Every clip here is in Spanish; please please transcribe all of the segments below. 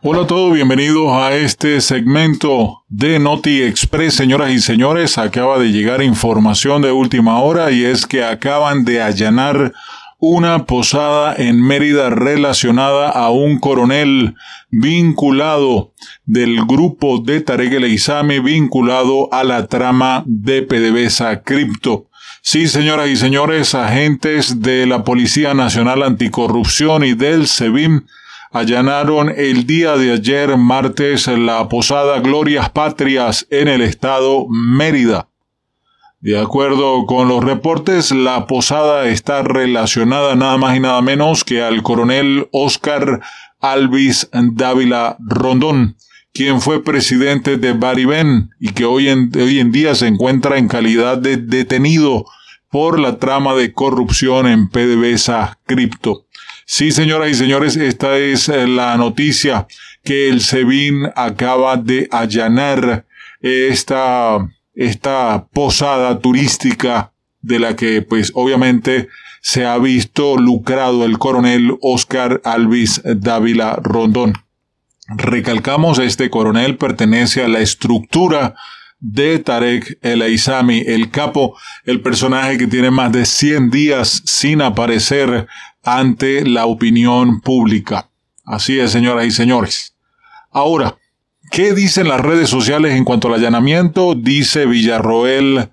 Hola a todos, bienvenidos a este segmento de Noti Express, señoras y señores. Acaba de llegar información de última hora y es que acaban de allanar una posada en Mérida relacionada a un coronel vinculado del grupo de Tarek El vinculado a la trama de PDVSA Cripto. Sí, señoras y señores, agentes de la Policía Nacional Anticorrupción y del SEBIM allanaron el día de ayer martes la posada Glorias Patrias en el estado Mérida. De acuerdo con los reportes, la posada está relacionada nada más y nada menos que al coronel Oscar Alvis Dávila Rondón, quien fue presidente de Baribén y que hoy en, hoy en día se encuentra en calidad de detenido por la trama de corrupción en PDVSA Cripto. Sí, señoras y señores, esta es eh, la noticia que el SEBIN acaba de allanar eh, esta, esta posada turística de la que pues obviamente se ha visto lucrado el coronel Oscar Alvis Dávila Rondón. Recalcamos, este coronel pertenece a la estructura de Tarek El Aizami, el capo, el personaje que tiene más de 100 días sin aparecer ante la opinión pública. Así es, señoras y señores. Ahora, ¿qué dicen las redes sociales en cuanto al allanamiento? Dice Villarroel.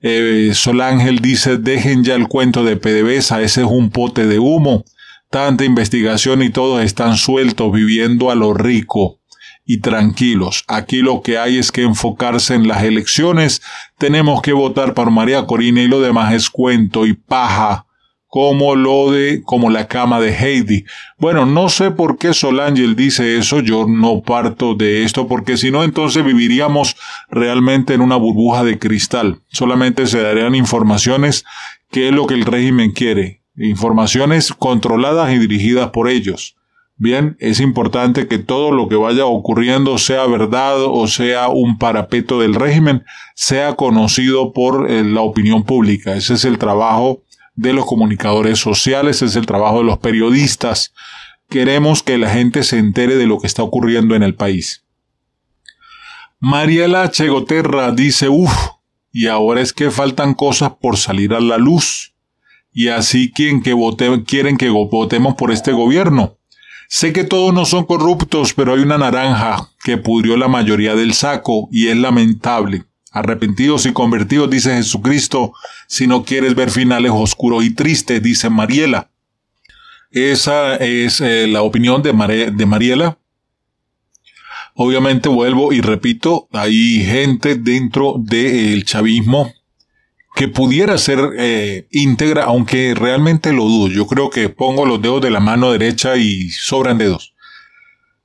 Eh, Solángel dice, dejen ya el cuento de PDVSA, ese es un pote de humo. Tanta investigación y todos están sueltos viviendo a lo rico y tranquilos. Aquí lo que hay es que enfocarse en las elecciones. Tenemos que votar por María Corina y lo demás es cuento y paja como lo de, como la cama de Heidi. Bueno, no sé por qué Solangel dice eso, yo no parto de esto, porque si no, entonces viviríamos realmente en una burbuja de cristal. Solamente se darían informaciones que es lo que el régimen quiere. Informaciones controladas y dirigidas por ellos. Bien, es importante que todo lo que vaya ocurriendo, sea verdad o sea un parapeto del régimen, sea conocido por eh, la opinión pública. Ese es el trabajo de los comunicadores sociales, es el trabajo de los periodistas. Queremos que la gente se entere de lo que está ocurriendo en el país. Mariela Chegoterra dice, uff, y ahora es que faltan cosas por salir a la luz. Y así quien que vote, quieren que votemos por este gobierno Sé que todos no son corruptos, pero hay una naranja que pudrió la mayoría del saco y es lamentable. Arrepentidos y convertidos, dice Jesucristo, si no quieres ver finales oscuros y tristes, dice Mariela. Esa es eh, la opinión de, Mariela. Obviamente vuelvo y repito, hay gente dentro del chavismo que pudiera ser eh, íntegra, aunque realmente lo dudo. Yo creo que pongo los dedos de la mano derecha y sobran dedos.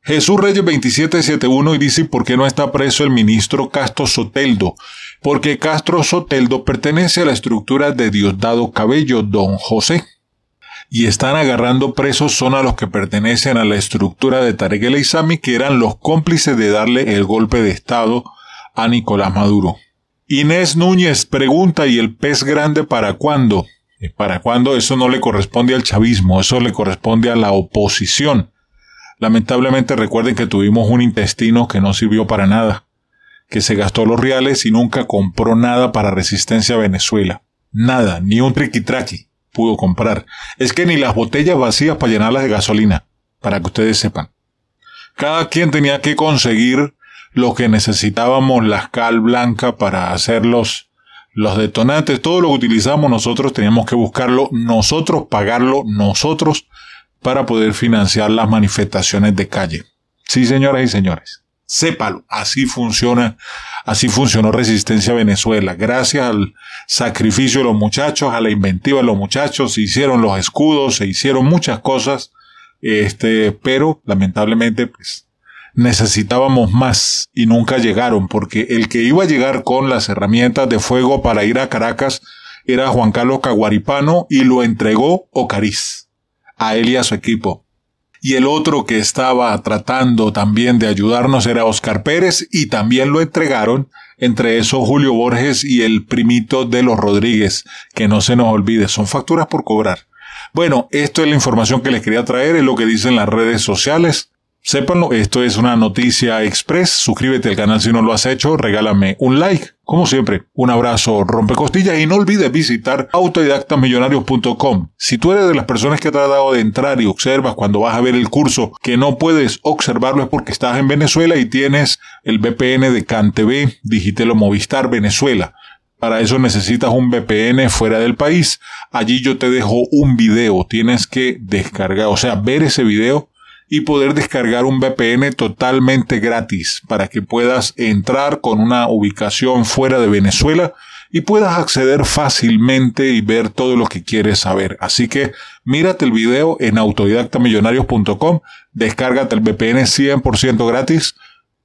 Jesús Reyes 2771 y dice, ¿por qué no está preso el ministro Castro Soteldo? Porque Castro Soteldo pertenece a la estructura de Diosdado Cabello, don José. Y están agarrando presos son a los que pertenecen a la estructura de Tarek El Isami, que eran los cómplices de darle el golpe de Estado a Nicolás Maduro. Inés Núñez pregunta, ¿y el pez grande para cuándo? Eh, ¿Para cuándo? Eso no le corresponde al chavismo, eso le corresponde a la oposición. Lamentablemente recuerden que tuvimos un intestino que no sirvió para nada, que se gastó los reales y nunca compró nada para resistencia a Venezuela. Nada, ni un triquitraqui pudo comprar. Es que ni las botellas vacías para llenarlas de gasolina, para que ustedes sepan. Cada quien tenía que conseguir lo que necesitábamos la cal blanca para hacer los, los detonantes, todo lo que utilizamos nosotros teníamos que buscarlo nosotros, pagarlo nosotros para poder financiar las manifestaciones de calle. Sí, señoras y señores. Sépalo, así funciona, así funcionó Resistencia Venezuela. Gracias al sacrificio de los muchachos, a la inventiva de los muchachos, se hicieron los escudos, se hicieron muchas cosas, este, pero lamentablemente, pues, necesitábamos más y nunca llegaron, porque el que iba a llegar con las herramientas de fuego para ir a Caracas era Juan Carlos Caguaripano y lo entregó Ocariz a él y a su equipo. Y el otro que estaba tratando también de ayudarnos era Oscar Pérez y también lo entregaron, entre eso Julio Borges y el primito de los Rodríguez, que no se nos olvide, son facturas por cobrar. Bueno, esto es la información que les quería traer, es lo que dicen las redes sociales. Sépanlo, esto es una noticia express. Suscríbete al canal si no lo has hecho, regálame un like. Como siempre, un abrazo rompecostillas y no olvides visitar autodidactamillonarios.com. Si tú eres de las personas que ha tratado de entrar y observas cuando vas a ver el curso que no puedes observarlo es porque estás en Venezuela y tienes el VPN de CanTV, Digitel Movistar Venezuela. Para eso necesitas un VPN fuera del país. Allí yo te dejo un video. Tienes que descargar, o sea, ver ese video y poder descargar un VPN totalmente gratis para que puedas entrar con una ubicación fuera de Venezuela y puedas acceder fácilmente y ver todo lo que quieres saber. Así que mírate el video en autodidactamillonarios.com, descárgate el VPN 100% gratis,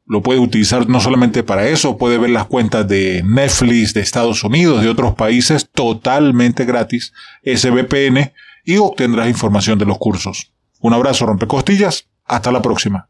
lo puedes utilizar no solamente para eso, puedes ver las cuentas de Netflix, de Estados Unidos, de otros países totalmente gratis, ese VPN, y obtendrás información de los cursos. Un abrazo, rompecostillas. Hasta la próxima.